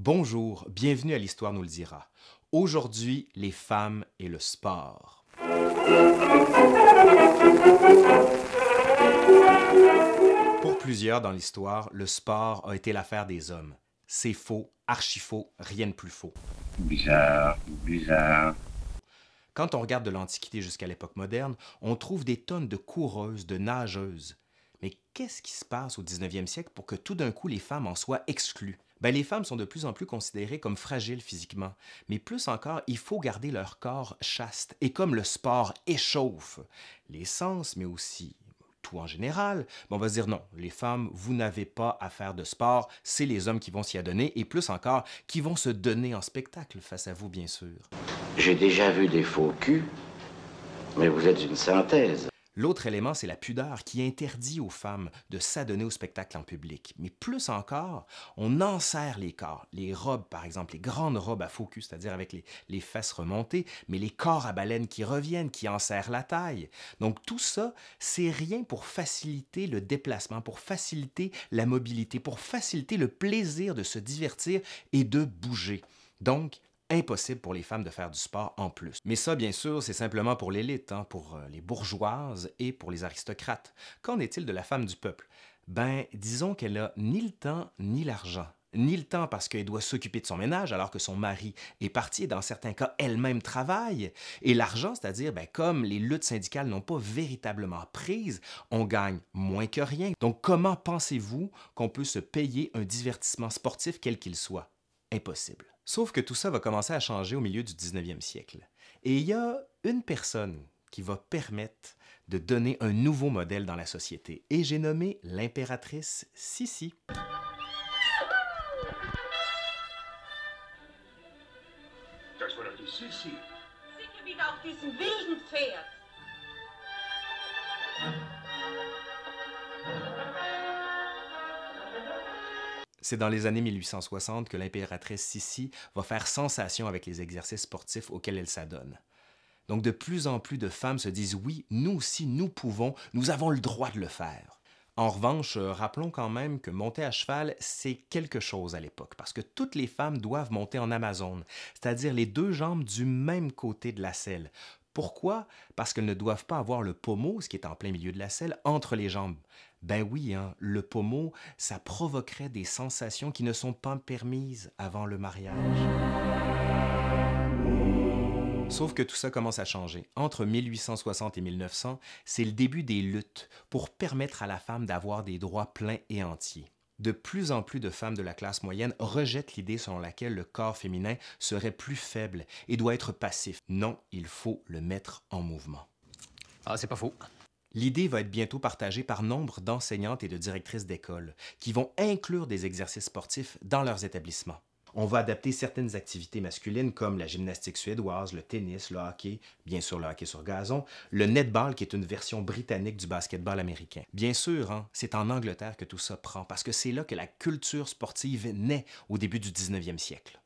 Bonjour, bienvenue à l'Histoire nous le dira. Aujourd'hui, les femmes et le sport. Pour plusieurs dans l'histoire, le sport a été l'affaire des hommes. C'est faux, archi faux, rien de plus faux. Bizarre, bizarre. Quand on regarde de l'Antiquité jusqu'à l'époque moderne, on trouve des tonnes de coureuses, de nageuses, mais qu'est-ce qui se passe au 19e siècle pour que tout d'un coup les femmes en soient exclues? Ben, les femmes sont de plus en plus considérées comme fragiles physiquement, mais plus encore, il faut garder leur corps chaste. Et comme le sport échauffe les sens, mais aussi tout en général, ben, on va se dire non, les femmes, vous n'avez pas à faire de sport, c'est les hommes qui vont s'y adonner, et plus encore, qui vont se donner en spectacle face à vous, bien sûr. J'ai déjà vu des faux culs, mais vous êtes une synthèse. L'autre élément, c'est la pudeur qui interdit aux femmes de s'adonner au spectacle en public. Mais plus encore, on enserre les corps. Les robes, par exemple, les grandes robes à focus, c'est-à-dire avec les, les, fesses remontées, mais les corps à baleine qui reviennent, qui enserrent la taille. Donc tout ça, c'est rien pour faciliter le déplacement, pour faciliter la mobilité, pour faciliter le plaisir de se divertir et de bouger. Donc, impossible pour les femmes de faire du sport en plus. Mais ça, bien sûr, c'est simplement pour l'élite, hein, pour euh, les bourgeoises et pour les aristocrates. Qu'en est-il de la femme du peuple? Ben, disons qu'elle a ni le temps ni l'argent ni le temps parce qu'elle doit s'occuper de son ménage alors que son mari est parti et dans certains cas elle-même travaille, et l'argent, c'est-à-dire ben, comme les luttes syndicales n'ont pas véritablement prise, on gagne moins que rien. Donc comment pensez-vous qu'on peut se payer un divertissement sportif quel qu'il soit Impossible. Sauf que tout ça va commencer à changer au milieu du 19e siècle. Et il y a une personne qui va permettre de donner un nouveau modèle dans la société, et j'ai nommé l'impératrice Sissi. C'est dans les années 1860 que l'impératrice Sissi va faire sensation avec les exercices sportifs auxquels elle s'adonne. Donc de plus en plus de femmes se disent oui, nous aussi, nous pouvons, nous avons le droit de le faire. En revanche, euh, rappelons quand même que monter à cheval, c'est quelque chose à l'époque, parce que toutes les femmes doivent monter en Amazone, c'est-à-dire les deux jambes du même côté de la selle, pourquoi? Parce qu'elles ne doivent pas avoir le pommeau, ce qui est en plein milieu de la selle, entre les jambes. Ben oui, hein, le pommeau, ça provoquerait des sensations qui ne sont pas permises avant le mariage. Sauf que tout ça commence à changer. Entre 1860 et 1900, c'est le début des luttes pour permettre à la femme d'avoir des droits pleins et entiers. De plus en plus de femmes de la classe moyenne rejettent l'idée selon laquelle le corps féminin serait plus faible et doit être passif. Non, il faut le mettre en mouvement. Ah, c'est pas faux. L'idée va être bientôt partagée par nombre d'enseignantes et de directrices d'école qui vont inclure des exercices sportifs dans leurs établissements on va adapter certaines activités masculines comme la gymnastique suédoise, le tennis, le hockey, bien sûr le hockey sur gazon, le netball qui est une version britannique du basketball américain. Bien sûr, hein, c'est en Angleterre que tout ça prend parce que c'est là que la culture sportive naît au début du 19e siècle.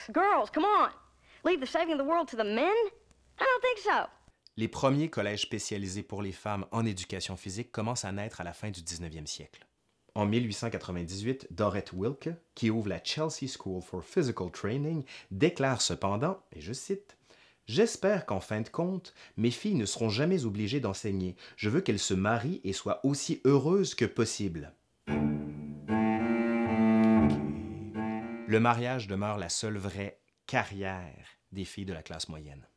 Les premiers collèges spécialisés pour les femmes en éducation physique commencent à naître à la fin du 19e siècle. En 1898, Dorette Wilke, qui ouvre la Chelsea School for Physical Training, déclare cependant, et je cite, J'espère qu'en fin de compte, mes filles ne seront jamais obligées d'enseigner. Je veux qu'elles se marient et soient aussi heureuses que possible. Le mariage demeure la seule vraie carrière des filles de la classe moyenne.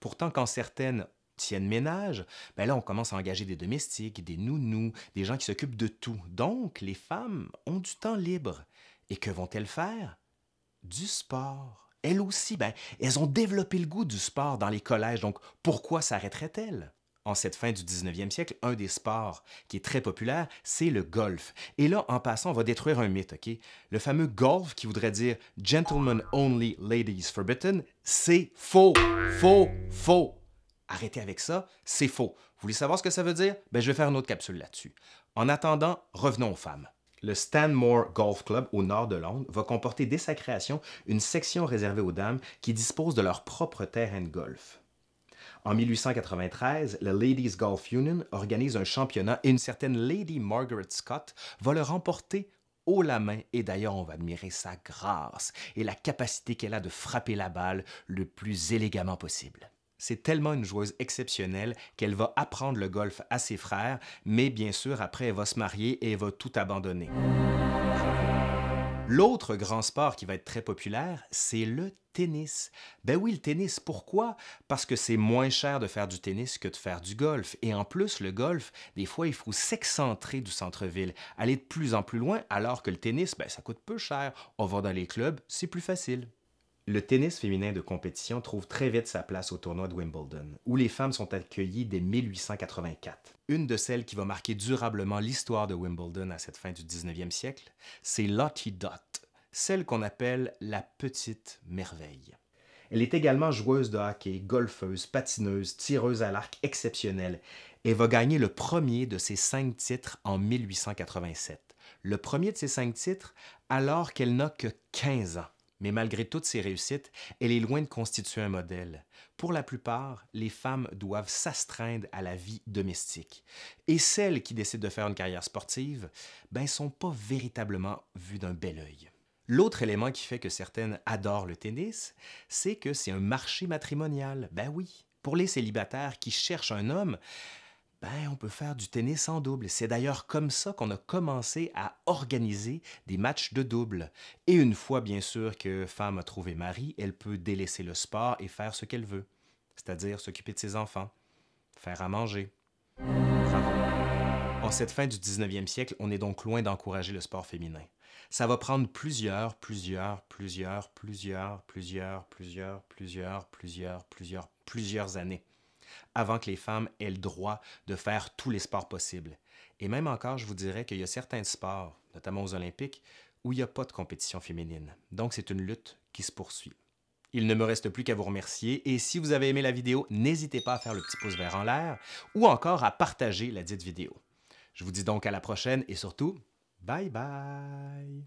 Pourtant, quand certaines tiennent ménage, ben là, on commence à engager des domestiques, des nounous, des gens qui s'occupent de tout. Donc, les femmes ont du temps libre. Et que vont-elles faire? Du sport. Elles aussi, ben, elles ont développé le goût du sport dans les collèges, donc pourquoi sarrêteraient elle En cette fin du 19e siècle, un des sports qui est très populaire, c'est le golf. Et là, en passant, on va détruire un mythe, OK? Le fameux golf qui voudrait dire Gentlemen only, ladies forbidden, c'est faux, faux, faux. Arrêtez avec ça, c'est faux. Vous voulez savoir ce que ça veut dire? Ben, je vais faire une autre capsule là-dessus. En attendant, revenons aux femmes. Le Stanmore Golf Club au nord de Londres va comporter dès sa création une section réservée aux dames qui disposent de leur propre terrain de golf. En 1893, la Ladies Golf Union organise un championnat et une certaine Lady Margaret Scott va le remporter haut la main et d'ailleurs on va admirer sa grâce et la capacité qu'elle a de frapper la balle le plus élégamment possible. C'est tellement une joueuse exceptionnelle qu'elle va apprendre le golf à ses frères, mais bien sûr, après, elle va se marier et elle va tout abandonner. L'autre grand sport qui va être très populaire, c'est le tennis. Ben oui, le tennis, pourquoi? Parce que c'est moins cher de faire du tennis que de faire du golf. Et en plus, le golf, des fois, il faut s'excentrer du centre-ville, aller de plus en plus loin, alors que le tennis, ben, ça coûte peu cher. On va dans les clubs, c'est plus facile le tennis féminin de compétition trouve très vite sa place au tournoi de Wimbledon, où les femmes sont accueillies dès 1884. Une de celles qui va marquer durablement l'histoire de Wimbledon à cette fin du 19e siècle, c'est Lottie Dot, celle qu'on appelle la petite merveille. Elle est également joueuse de hockey, golfeuse, patineuse, tireuse à l'arc exceptionnelle et va gagner le premier de ses cinq titres en 1887. Le premier de ses cinq titres alors qu'elle n'a que 15 ans. Mais malgré toutes ces réussites, elle est loin de constituer un modèle. Pour la plupart, les femmes doivent s'astreindre à la vie domestique. Et celles qui décident de faire une carrière sportive, ben, sont pas véritablement vues d'un bel œil. L'autre élément qui fait que certaines adorent le tennis, c'est que c'est un marché matrimonial. Ben oui, pour les célibataires qui cherchent un homme, ben, on peut faire du tennis en double. C'est d'ailleurs comme ça qu'on a commencé à organiser des matchs de double. Et une fois, bien sûr, que femme a trouvé mari, elle peut délaisser le sport et faire ce qu'elle veut, c'est-à-dire s'occuper de ses enfants, faire à manger. En cette fin du 19e siècle, on est donc loin d'encourager le sport féminin. Ça va prendre plusieurs, plusieurs, plusieurs, plusieurs, plusieurs, plusieurs, plusieurs, plusieurs, plusieurs, plusieurs années avant que les femmes aient le droit de faire tous les sports possibles. Et même encore, je vous dirais qu'il y a certains sports, notamment aux Olympiques, où il n'y a pas de compétition féminine. Donc c'est une lutte qui se poursuit. Il ne me reste plus qu'à vous remercier et si vous avez aimé la vidéo, n'hésitez pas à faire le petit pouce vert en l'air ou encore à partager la dite vidéo. Je vous dis donc à la prochaine et surtout, bye bye!